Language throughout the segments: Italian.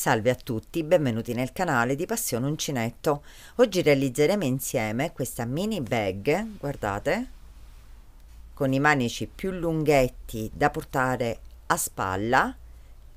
Salve a tutti, benvenuti nel canale di Passione Uncinetto. Oggi realizzeremo insieme questa mini bag, guardate, con i manici più lunghetti da portare a spalla,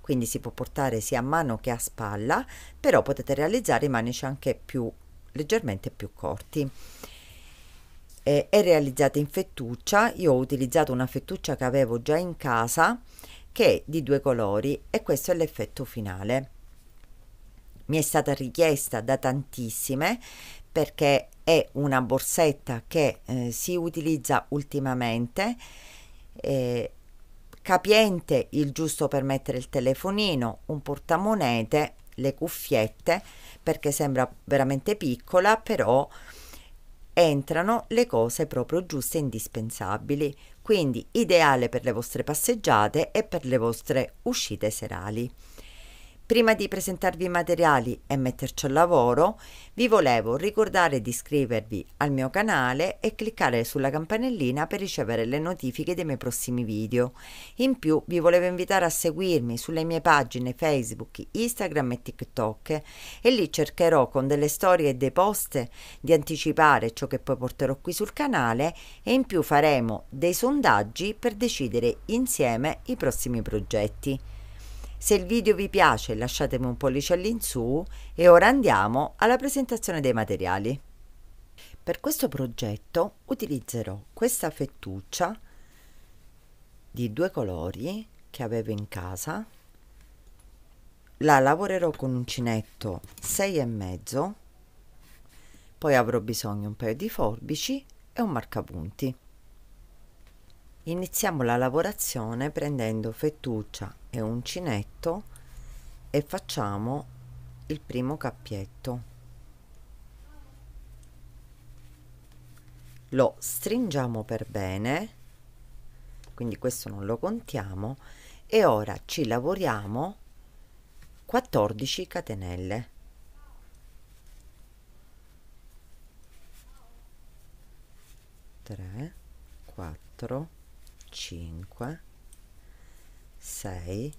quindi si può portare sia a mano che a spalla, però potete realizzare i manici anche più leggermente più corti. Eh, è realizzata in fettuccia, io ho utilizzato una fettuccia che avevo già in casa che è di due colori e questo è l'effetto finale mi è stata richiesta da tantissime perché è una borsetta che eh, si utilizza ultimamente eh, capiente il giusto per mettere il telefonino un portamonete le cuffiette perché sembra veramente piccola però entrano le cose proprio giuste e indispensabili quindi ideale per le vostre passeggiate e per le vostre uscite serali Prima di presentarvi i materiali e metterci al lavoro, vi volevo ricordare di iscrivervi al mio canale e cliccare sulla campanellina per ricevere le notifiche dei miei prossimi video. In più vi volevo invitare a seguirmi sulle mie pagine Facebook, Instagram e TikTok e lì cercherò con delle storie e dei post di anticipare ciò che poi porterò qui sul canale e in più faremo dei sondaggi per decidere insieme i prossimi progetti. Se il video vi piace lasciatemi un pollice all'insù e ora andiamo alla presentazione dei materiali. Per questo progetto utilizzerò questa fettuccia di due colori che avevo in casa. La lavorerò con uncinetto e mezzo, poi avrò bisogno di un paio di forbici e un marcapunti. Iniziamo la lavorazione prendendo fettuccia e uncinetto e facciamo il primo cappietto lo stringiamo per bene quindi questo non lo contiamo e ora ci lavoriamo 14 catenelle Tre, quattro, cinque. 6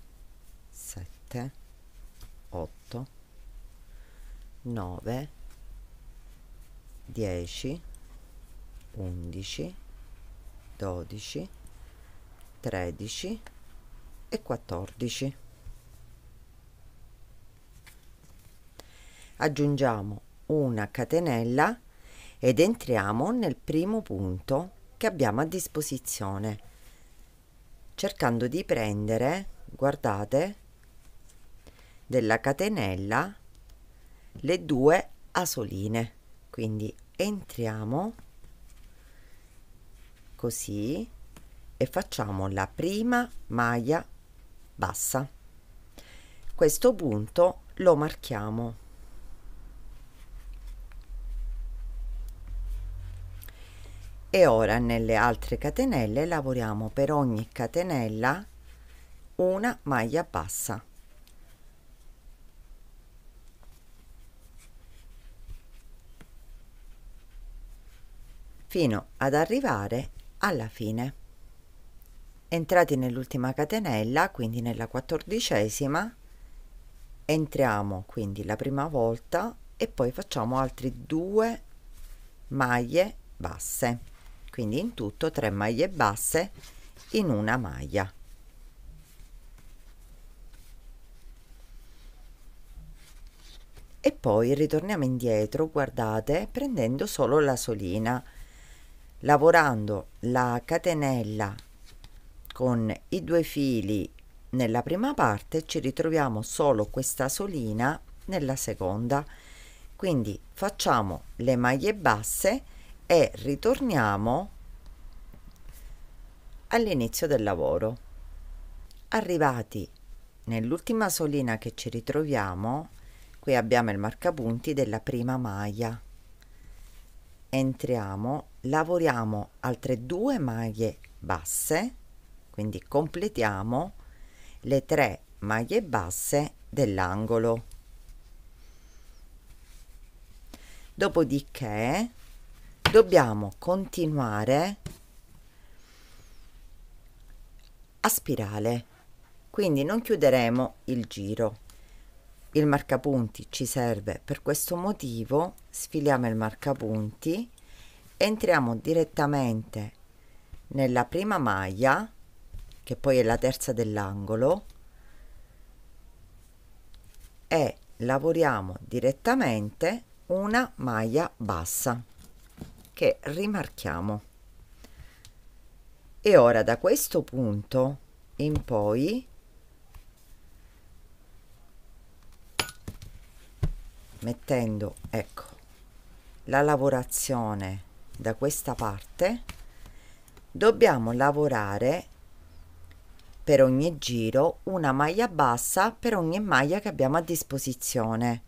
7 8 9 10 11 12 13 e 14 aggiungiamo una catenella ed entriamo nel primo punto che abbiamo a disposizione cercando di prendere, guardate, della catenella le due asoline. Quindi entriamo così e facciamo la prima maglia bassa. Questo punto lo marchiamo e ora nelle altre catenelle lavoriamo per ogni catenella una maglia bassa fino ad arrivare alla fine entrati nell'ultima catenella quindi nella quattordicesima entriamo quindi la prima volta e poi facciamo altri due maglie basse quindi in tutto 3 maglie basse in una maglia e poi ritorniamo indietro guardate prendendo solo la solina lavorando la catenella con i due fili nella prima parte ci ritroviamo solo questa solina nella seconda quindi facciamo le maglie basse e ritorniamo all'inizio del lavoro. Arrivati nell'ultima solina che ci ritroviamo, qui abbiamo il marcapunti della prima maglia. Entriamo, lavoriamo altre due maglie basse, quindi completiamo le tre maglie basse dell'angolo. Dopodiché dobbiamo continuare a spirale quindi non chiuderemo il giro il marcapunti ci serve per questo motivo sfiliamo il marcapunti entriamo direttamente nella prima maglia che poi è la terza dell'angolo e lavoriamo direttamente una maglia bassa che rimarchiamo e ora da questo punto in poi mettendo ecco la lavorazione da questa parte dobbiamo lavorare per ogni giro una maglia bassa per ogni maglia che abbiamo a disposizione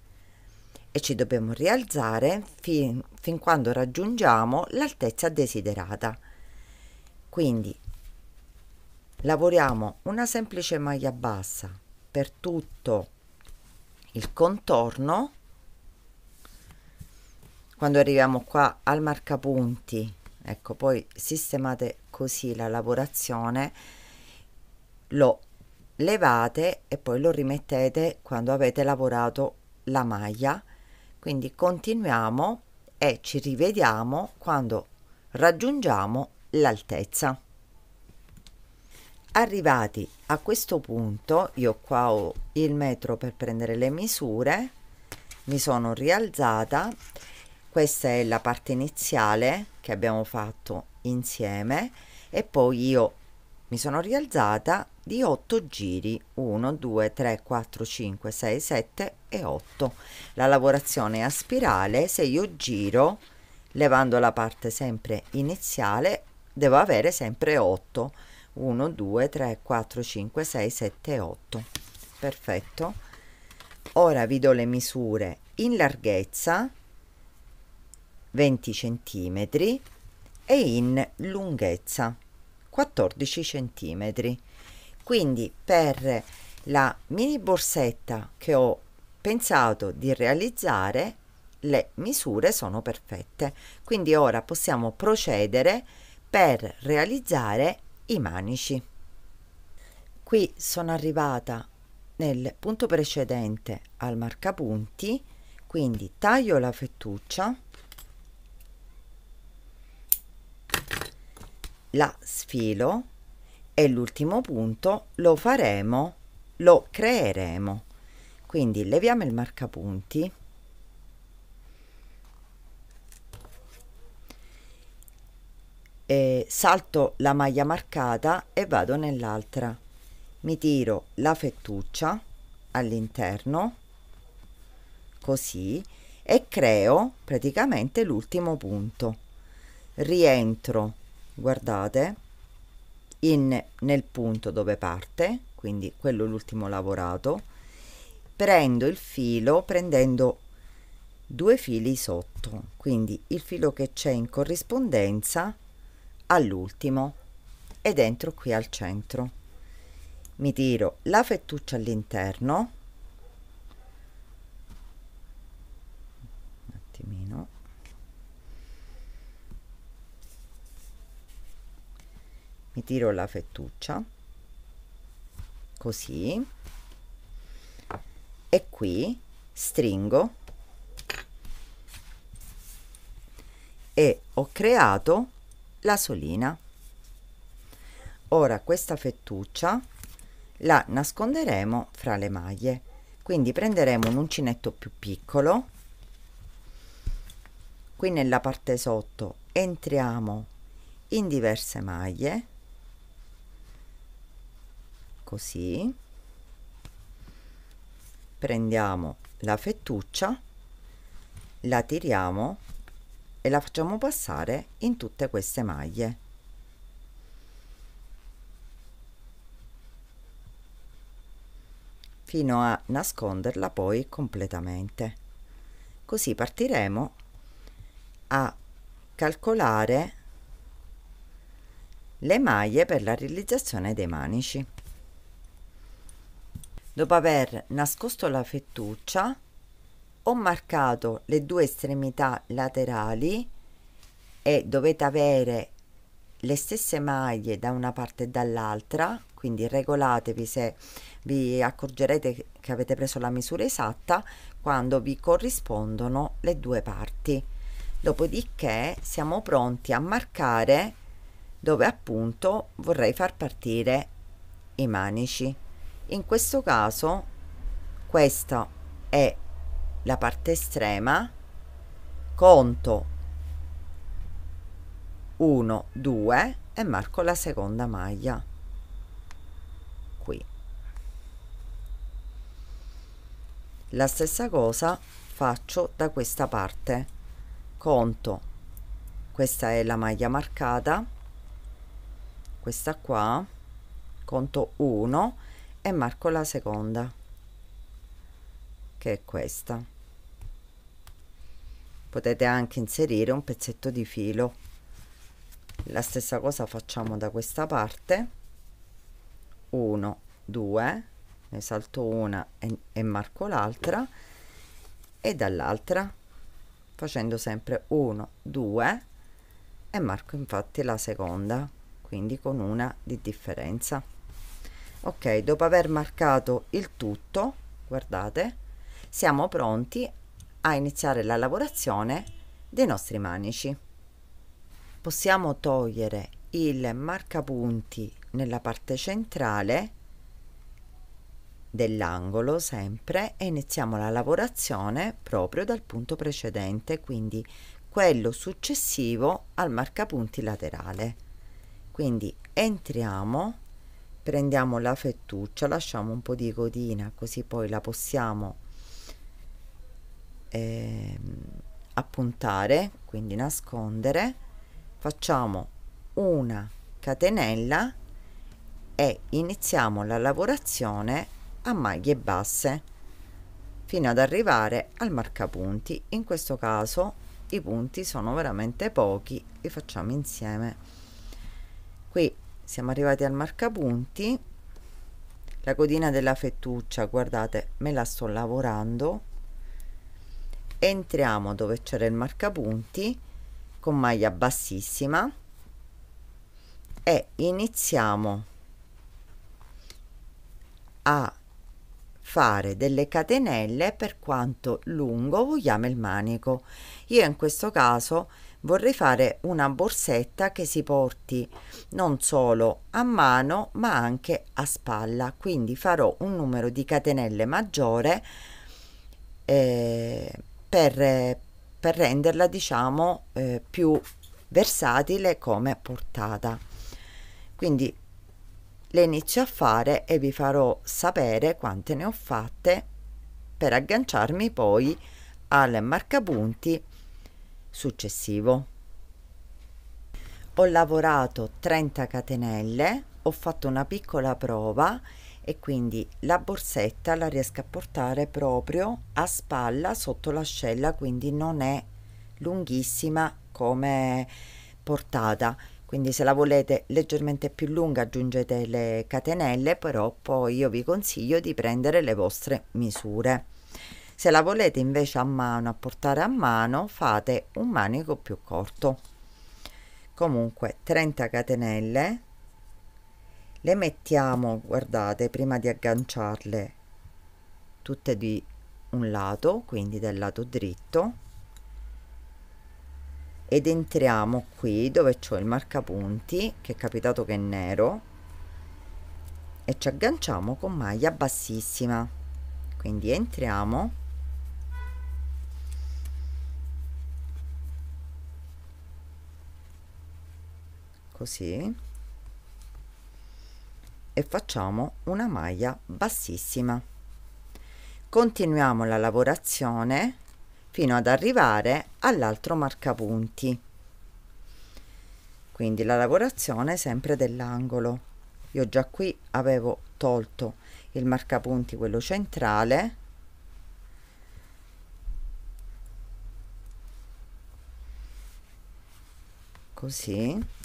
e ci dobbiamo rialzare fin, fin quando raggiungiamo l'altezza desiderata. Quindi lavoriamo una semplice maglia bassa per tutto il contorno. Quando arriviamo qua al marcapunti, ecco, poi sistemate così la lavorazione, lo levate e poi lo rimettete quando avete lavorato la maglia quindi continuiamo e ci rivediamo quando raggiungiamo l'altezza. Arrivati a questo punto, io qua ho il metro per prendere le misure, mi sono rialzata, questa è la parte iniziale che abbiamo fatto insieme e poi io mi sono rialzata di 8 giri 1 2 3 4 5 6 7 e 8 la lavorazione a spirale se io giro levando la parte sempre iniziale devo avere sempre 8 1 2 3 4 5 6 7 8 perfetto ora vi do le misure in larghezza 20 centimetri e in lunghezza 14 cm. Quindi per la mini borsetta che ho pensato di realizzare le misure sono perfette. Quindi ora possiamo procedere per realizzare i manici. Qui sono arrivata nel punto precedente al marcapunti, quindi taglio la fettuccia la sfilo e l'ultimo punto lo faremo, lo creeremo. Quindi leviamo il marcapunti salto la maglia marcata e vado nell'altra mi tiro la fettuccia all'interno così e creo praticamente l'ultimo punto rientro guardate in, nel punto dove parte quindi quello l'ultimo lavorato prendo il filo prendendo due fili sotto quindi il filo che c'è in corrispondenza all'ultimo e dentro qui al centro mi tiro la fettuccia all'interno mi tiro la fettuccia così e qui stringo e ho creato la solina ora questa fettuccia la nasconderemo fra le maglie quindi prenderemo un uncinetto più piccolo qui nella parte sotto entriamo in diverse maglie così prendiamo la fettuccia la tiriamo e la facciamo passare in tutte queste maglie fino a nasconderla poi completamente così partiremo a calcolare le maglie per la realizzazione dei manici Dopo aver nascosto la fettuccia ho marcato le due estremità laterali e dovete avere le stesse maglie da una parte e dall'altra quindi regolatevi se vi accorgerete che avete preso la misura esatta quando vi corrispondono le due parti dopodiché siamo pronti a marcare dove appunto vorrei far partire i manici in questo caso questa è la parte estrema conto 1 2 e marco la seconda maglia qui la stessa cosa faccio da questa parte conto questa è la maglia marcata questa qua conto 1 e marco la seconda che è questa potete anche inserire un pezzetto di filo la stessa cosa facciamo da questa parte 1 2 ne salto una e, e marco l'altra e dall'altra facendo sempre 1 2 e marco infatti la seconda quindi con una di differenza ok dopo aver marcato il tutto guardate siamo pronti a iniziare la lavorazione dei nostri manici possiamo togliere il marcapunti nella parte centrale dell'angolo sempre e iniziamo la lavorazione proprio dal punto precedente quindi quello successivo al marcapunti laterale quindi entriamo prendiamo la fettuccia lasciamo un po di codina così poi la possiamo eh, appuntare quindi nascondere facciamo una catenella e iniziamo la lavorazione a maglie basse fino ad arrivare al marcapunti in questo caso i punti sono veramente pochi li facciamo insieme qui siamo arrivati al marcapunti la codina della fettuccia guardate me la sto lavorando entriamo dove c'era il marcapunti con maglia bassissima e iniziamo a fare delle catenelle per quanto lungo vogliamo il manico io in questo caso vorrei fare una borsetta che si porti non solo a mano ma anche a spalla quindi farò un numero di catenelle maggiore eh, per, per, renderla diciamo eh, più versatile come portata quindi le inizio a fare e vi farò sapere quante ne ho fatte per agganciarmi poi al marcapunti successivo. Ho lavorato 30 catenelle, ho fatto una piccola prova e quindi la borsetta la riesco a portare proprio a spalla sotto l'ascella, quindi non è lunghissima come portata quindi se la volete leggermente più lunga aggiungete le catenelle però poi io vi consiglio di prendere le vostre misure se la volete invece a mano, a portare a mano, fate un manico più corto. Comunque 30 catenelle, le mettiamo, guardate, prima di agganciarle tutte di un lato, quindi del lato dritto, ed entriamo qui dove c'è il marcapunti, che è capitato che è nero, e ci agganciamo con maglia bassissima quindi entriamo così e facciamo una maglia bassissima continuiamo la lavorazione fino ad arrivare all'altro marcapunti quindi la lavorazione sempre dell'angolo io già qui avevo tolto il marcapunti quello centrale così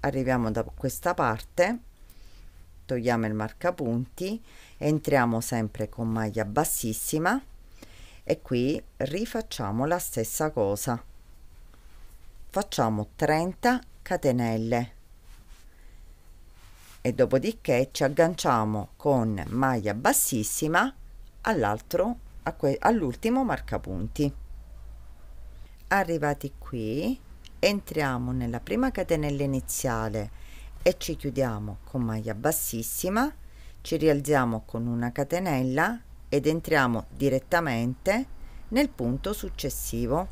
arriviamo da questa parte togliamo il marcapunti entriamo sempre con maglia bassissima e qui rifacciamo la stessa cosa facciamo 30 catenelle e dopodiché ci agganciamo con maglia bassissima all'altro all'ultimo marcapunti arrivati qui entriamo nella prima catenella iniziale e ci chiudiamo con maglia bassissima ci rialziamo con una catenella ed entriamo direttamente nel punto successivo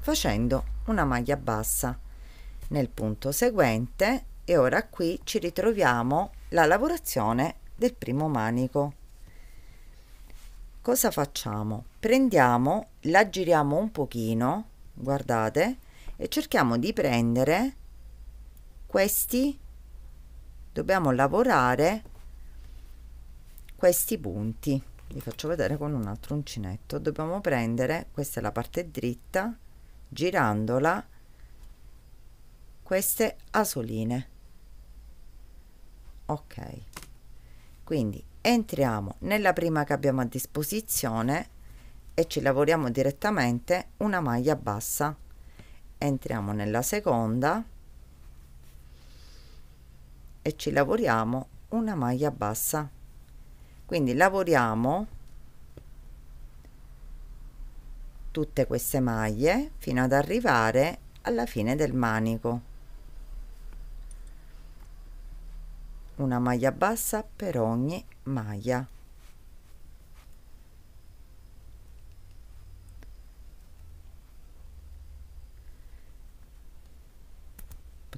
facendo una maglia bassa nel punto seguente e ora qui ci ritroviamo la lavorazione del primo manico cosa facciamo prendiamo la giriamo un pochino guardate e cerchiamo di prendere questi dobbiamo lavorare questi punti vi faccio vedere con un altro uncinetto dobbiamo prendere questa è la parte dritta girandola queste asoline ok quindi entriamo nella prima che abbiamo a disposizione e ci lavoriamo direttamente una maglia bassa entriamo nella seconda e ci lavoriamo una maglia bassa quindi lavoriamo tutte queste maglie fino ad arrivare alla fine del manico una maglia bassa per ogni maglia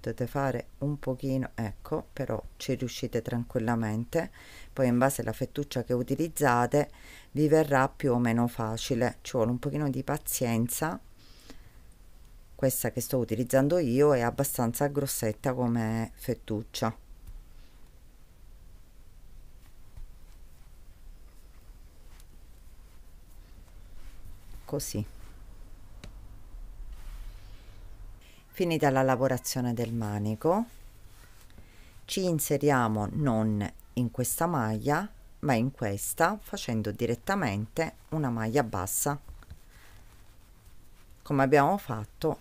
potete fare un pochino ecco però ci riuscite tranquillamente poi in base alla fettuccia che utilizzate vi verrà più o meno facile ci vuole un pochino di pazienza questa che sto utilizzando io è abbastanza grossetta come fettuccia così finita la lavorazione del manico ci inseriamo non in questa maglia ma in questa facendo direttamente una maglia bassa come abbiamo fatto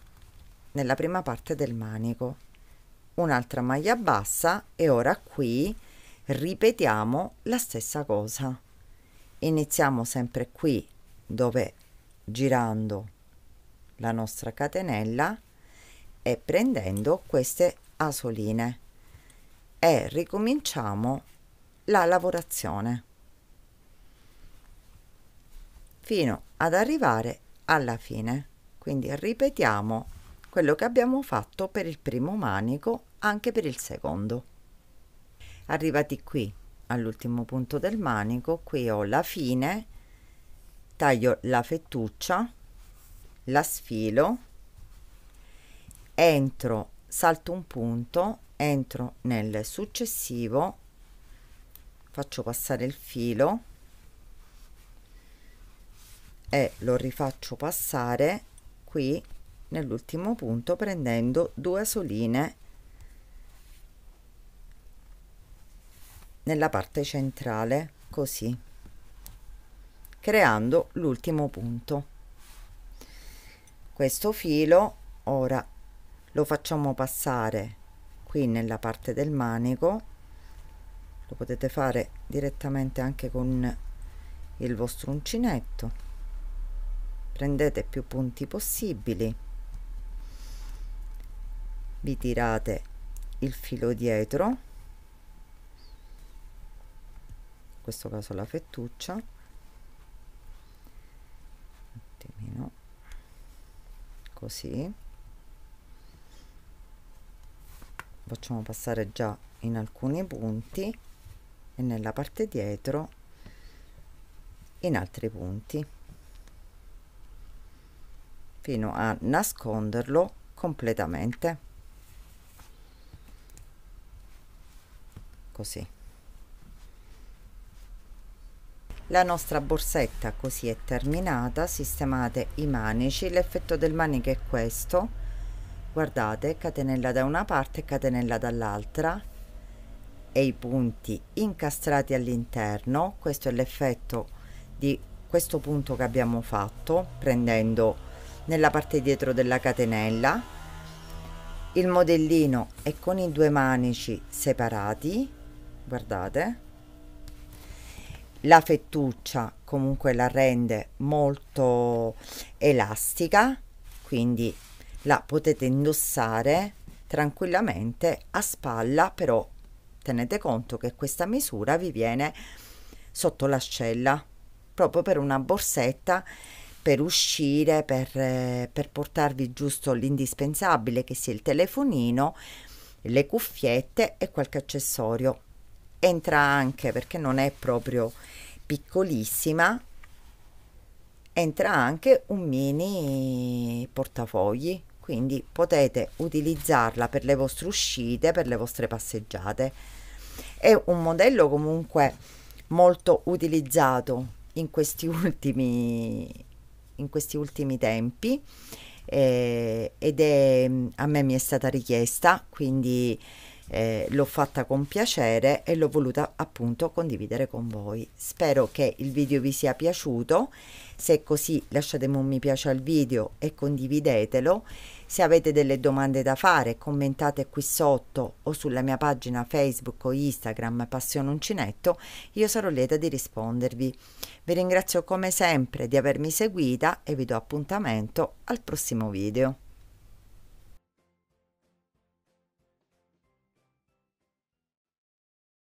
nella prima parte del manico un'altra maglia bassa e ora qui ripetiamo la stessa cosa iniziamo sempre qui dove girando la nostra catenella e prendendo queste asoline e ricominciamo la lavorazione fino ad arrivare alla fine quindi ripetiamo quello che abbiamo fatto per il primo manico anche per il secondo arrivati qui all'ultimo punto del manico qui ho la fine taglio la fettuccia la sfilo entro salto un punto entro nel successivo faccio passare il filo e lo rifaccio passare qui nell'ultimo punto prendendo due soline nella parte centrale così creando l'ultimo punto questo filo ora lo facciamo passare qui nella parte del manico lo potete fare direttamente anche con il vostro uncinetto prendete più punti possibili vi tirate il filo dietro in questo caso la fettuccia un attimino così facciamo passare già in alcuni punti e nella parte dietro in altri punti fino a nasconderlo completamente così la nostra borsetta così è terminata sistemate i manici l'effetto del manico è questo guardate catenella da una parte catenella dall'altra e i punti incastrati all'interno questo è l'effetto di questo punto che abbiamo fatto prendendo nella parte dietro della catenella il modellino è con i due manici separati guardate la fettuccia comunque la rende molto elastica quindi la potete indossare tranquillamente a spalla però tenete conto che questa misura vi viene sotto l'ascella proprio per una borsetta per uscire per, eh, per portarvi giusto l'indispensabile che sia il telefonino le cuffiette e qualche accessorio entra anche perché non è proprio piccolissima entra anche un mini portafogli quindi potete utilizzarla per le vostre uscite, per le vostre passeggiate. È un modello comunque molto utilizzato in questi ultimi, in questi ultimi tempi eh, ed è mm, a me mi è stata richiesta, quindi eh, l'ho fatta con piacere e l'ho voluta appunto condividere con voi. Spero che il video vi sia piaciuto, se è così lasciate un mi piace al video e condividetelo. Se avete delle domande da fare commentate qui sotto o sulla mia pagina Facebook o Instagram Passione Uncinetto, io sarò lieta di rispondervi. Vi ringrazio come sempre di avermi seguita e vi do appuntamento al prossimo video.